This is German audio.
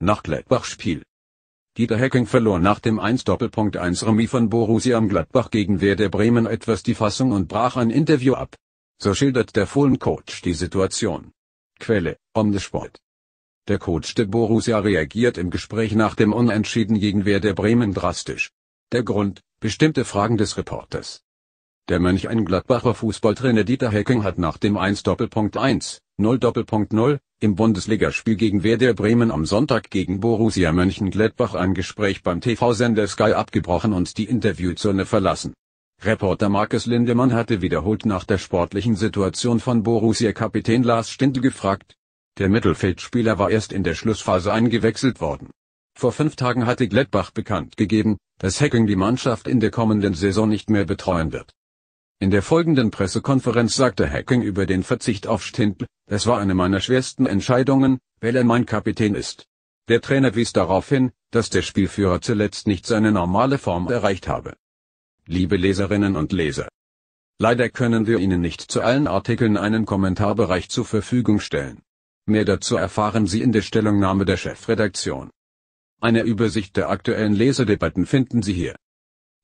nach Gladbach-Spiel. Dieter Hecking verlor nach dem 1-1 Remis von Borussia am Gladbach gegen Werder Bremen etwas die Fassung und brach ein Interview ab. So schildert der Fohlen-Coach die Situation. Quelle, Omnisport. Der Coach der Borussia reagiert im Gespräch nach dem Unentschieden gegen Werder Bremen drastisch. Der Grund, bestimmte Fragen des Reporters. Der Mönch ein Gladbacher Fußballtrainer Dieter Hecking hat nach dem 1-1, 0-0, im Bundesligaspiel gegen Werder Bremen am Sonntag gegen Borussia Mönchengladbach ein Gespräch beim TV-Sender Sky abgebrochen und die Interviewzone verlassen. Reporter Markus Lindemann hatte wiederholt nach der sportlichen Situation von Borussia Kapitän Lars Stindl gefragt. Der Mittelfeldspieler war erst in der Schlussphase eingewechselt worden. Vor fünf Tagen hatte Gladbach bekannt gegeben, dass Hacking die Mannschaft in der kommenden Saison nicht mehr betreuen wird. In der folgenden Pressekonferenz sagte Hacking über den Verzicht auf Stintl, es war eine meiner schwersten Entscheidungen, weil er mein Kapitän ist. Der Trainer wies darauf hin, dass der Spielführer zuletzt nicht seine normale Form erreicht habe. Liebe Leserinnen und Leser. Leider können wir Ihnen nicht zu allen Artikeln einen Kommentarbereich zur Verfügung stellen. Mehr dazu erfahren Sie in der Stellungnahme der Chefredaktion. Eine Übersicht der aktuellen Leserdebatten finden Sie hier.